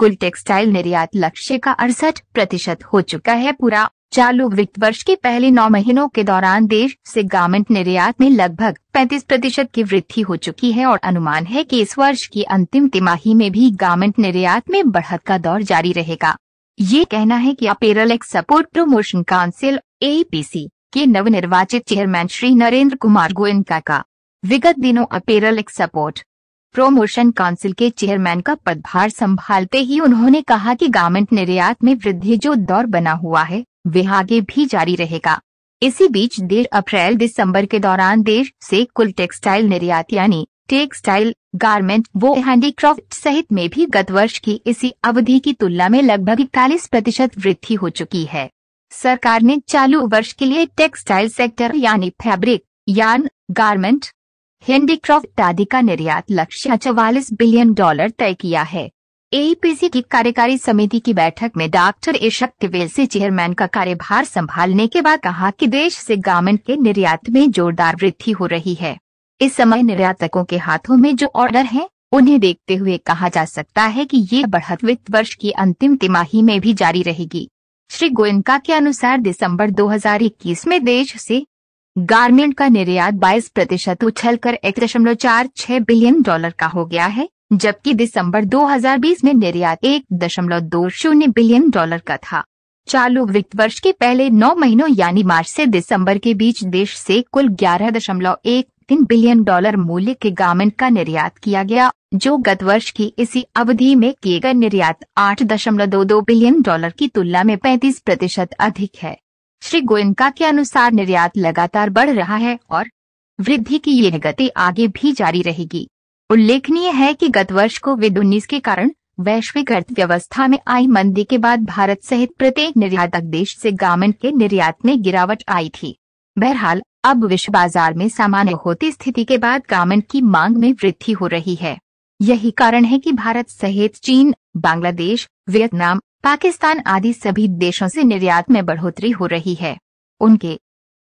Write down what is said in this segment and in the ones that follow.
कुल टेक्सटाइल निर्यात लक्ष्य का अड़सठ प्रतिशत हो चुका है पूरा चालू वित्त वर्ष के पहले नौ महीनों के दौरान देश से गारमेंट निर्यात में लगभग 35 प्रतिशत की वृद्धि हो चुकी है और अनुमान है कि इस वर्ष की अंतिम तिमाही में भी गारमेंट निर्यात में बढ़त का दौर जारी रहेगा ये कहना है कि अपेरल सपोर्ट प्रमोशन काउंसिल ए के नव निर्वाचित चेयरमैन श्री नरेंद्र कुमार गोयनका का विगत दिनों अपेरल सपोर्ट प्रोमोशन काउंसिल के चेयरमैन का पदभार संभालते ही उन्होंने कहा कि गारमेंट निर्यात में वृद्धि जो दौर बना हुआ है वह आगे भी जारी रहेगा इसी बीच देर अप्रैल दिसंबर के दौरान देश से कुल टेक्सटाइल निर्यात यानी टेक्सटाइल गारमेंट वो हैंडीक्राफ्ट सहित में भी गत वर्ष की इसी अवधि की तुलना में लगभग इकतालीस प्रतिशत वृद्धि हो चुकी है सरकार ने चालू वर्ष के लिए टेक्सटाइल सेक्टर यानी फैब्रिक यार्न गारमेंट हैंडीक्राफ्ट आदि का निर्यात लक्ष्य चवालीस बिलियन डॉलर तय किया है ए की कार्यकारी समिति की बैठक में डॉक्टर एशक तिवेल से चेयरमैन का कार्यभार संभालने के बाद कहा कि देश से गार्मेंट के निर्यात में जोरदार वृद्धि हो रही है इस समय निर्यातकों के हाथों में जो ऑर्डर है उन्हें देखते हुए कहा जा सकता है कि ये बढ़त वित्त वर्ष की अंतिम तिमाही में भी जारी रहेगी श्री गोयनका के अनुसार दिसंबर 2021 में देश से गारमेंट का निर्यात 22 प्रतिशत उछल कर एक दशमलव चार छह बिलियन डॉलर का हो गया है जबकि दिसंबर 2020 में निर्यात एक दशमलव दो शून्य बिलियन डॉलर का था चालू वित्त वर्ष के पहले नौ महीनों यानी मार्च से दिसंबर के बीच देश से कुल ग्यारह दशमलव एक तीन बिलियन डॉलर मूल्य के गारमेंट का निर्यात किया गया जो गत वर्ष की इसी अवधि में किए गए निर्यात आठ दशमलव दो दो बिलियन डॉलर की तुलना में पैंतीस प्रतिशत अधिक है श्री गोयनका के अनुसार निर्यात लगातार बढ़ रहा है और वृद्धि की यह गति आगे भी जारी रहेगी उल्लेखनीय है कि गत वर्ष कोविड उन्नीस के कारण वैश्विक अर्थव्यवस्था में आई मंदी के बाद भारत सहित प्रत्येक निर्यातक देश से गारमेंट के निर्यात में गिरावट आई थी बहरहाल अब विश्व बाजार में सामान्य होती स्थिति के बाद गारमेंट की मांग में वृद्धि हो रही है यही कारण है कि भारत सहित चीन बांग्लादेश वियतनाम पाकिस्तान आदि सभी देशों से निर्यात में बढ़ोतरी हो रही है उनके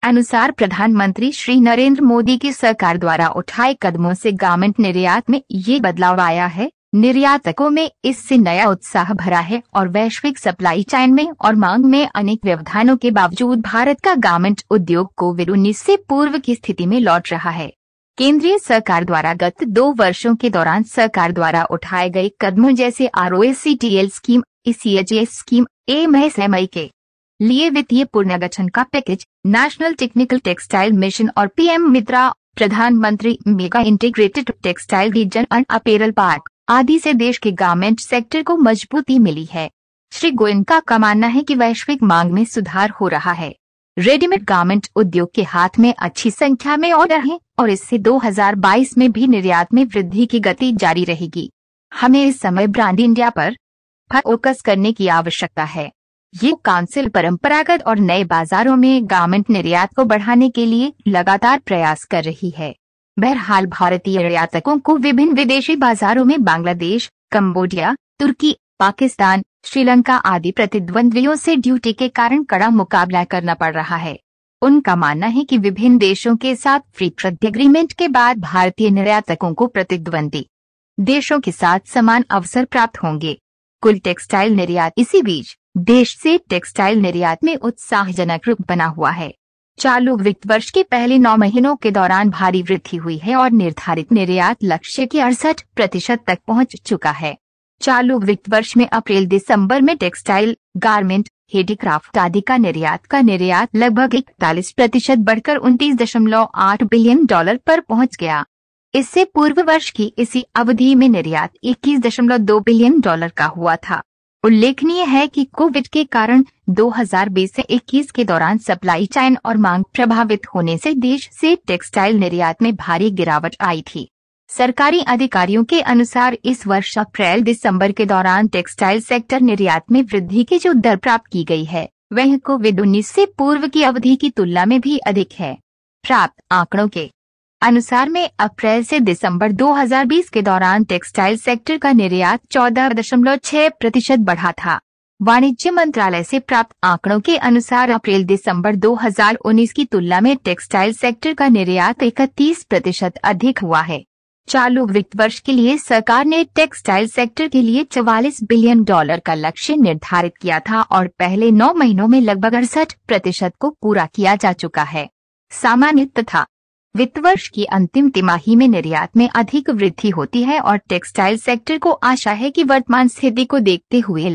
अनुसार प्रधानमंत्री श्री नरेंद्र मोदी की सरकार द्वारा उठाए कदमों से गारमेंट निर्यात में ये बदलाव आया है निर्यातकों में इससे नया उत्साह भरा है और वैश्विक सप्लाई चैन में और मांग में अनेक व्यवधानों के बावजूद भारत का गारमेंट उद्योग कोविड उन्नीस से पूर्व की स्थिति में लौट रहा है केंद्रीय सरकार द्वारा गत दो वर्षों के दौरान सरकार द्वारा उठाए गए कदमों जैसे R O scheme E e scheme M के लिए वित्तीय पुनर्गठन का package national technical textile mission और पीएम मित्रा प्रधानमंत्री mega integrated textile region and apparel park आदि से देश के गारमेंट सेक्टर को मजबूती मिली है श्री गोयन का मानना है कि वैश्विक मांग में सुधार हो रहा है रेडीमेड गारमेंट उद्योग के हाथ में अच्छी संख्या में ऑर्डर हैं और इससे 2022 में भी निर्यात में वृद्धि की गति जारी रहेगी हमें इस समय ब्रांड इंडिया पर फोकस करने की आवश्यकता है ये काउंसिल परंपरागत और नए बाजारों में गारमेंट निर्यात को बढ़ाने के लिए लगातार प्रयास कर रही है बहरहाल भारतीय निर्यातकों को विभिन्न विदेशी बाजारों में बांग्लादेश कम्बोडिया तुर्की पाकिस्तान श्रीलंका आदि प्रतिद्वंद्वियों से ड्यूटी के कारण कड़ा मुकाबला करना पड़ रहा है उनका मानना है कि विभिन्न देशों के साथ फ्री ट्रेड एग्रीमेंट के बाद भारतीय निर्यातकों को प्रतिद्वंदी देशों के साथ समान अवसर प्राप्त होंगे कुल टेक्सटाइल निर्यात इसी बीच देश से टेक्सटाइल निर्यात में उत्साहजनक रूप बना हुआ है चालू वित्त वर्ष के पहले नौ महीनों के दौरान भारी वृद्धि हुई है और निर्धारित निर्यात लक्ष्य के अड़सठ प्रतिशत तक पहुंच चुका है चालू वित्त वर्ष में अप्रैल दिसंबर में टेक्सटाइल गारमेंट हेडीक्राफ्ट आदि का निर्यात का निर्यात लगभग इकतालीस प्रतिशत बढ़कर उनतीस दशमलव आठ बिलियन डॉलर पर पहुंच गया इससे पूर्व वर्ष की इसी अवधि में निर्यात इक्कीस दशमलव दो बिलियन डॉलर का हुआ था उल्लेखनीय है कि कोविड के कारण 2020 से 21 के दौरान सप्लाई चैन और मांग प्रभावित होने से देश से टेक्सटाइल निर्यात में भारी गिरावट आई थी सरकारी अधिकारियों के अनुसार इस वर्ष अप्रैल दिसंबर के दौरान टेक्सटाइल सेक्टर निर्यात में वृद्धि की जो दर प्राप्त की गई है वह कोविड उन्नीस से पूर्व की अवधि की तुलना में भी अधिक है प्राप्त आंकड़ों के अनुसार में अप्रैल से दिसंबर 2020 के दौरान टेक्सटाइल सेक्टर का निर्यात चौदह दशमलव छह प्रतिशत बढ़ा था वाणिज्य मंत्रालय से प्राप्त आंकड़ों के अनुसार अप्रैल दिसंबर 2019 की तुलना में टेक्सटाइल सेक्टर का निर्यात 31 प्रतिशत अधिक हुआ है चालू वित्त वर्ष के लिए सरकार ने टेक्सटाइल सेक्टर के लिए 44 बिलियन डॉलर का लक्ष्य निर्धारित किया था और पहले नौ महीनों में लगभग अड़सठ प्रतिशत को पूरा किया जा चुका है सामान्य तथा वित्त वर्ष की अंतिम तिमाही में निर्यात में अधिक वृद्धि होती है और टेक्सटाइल सेक्टर को आशा है कि वर्तमान स्थिति को देखते हुए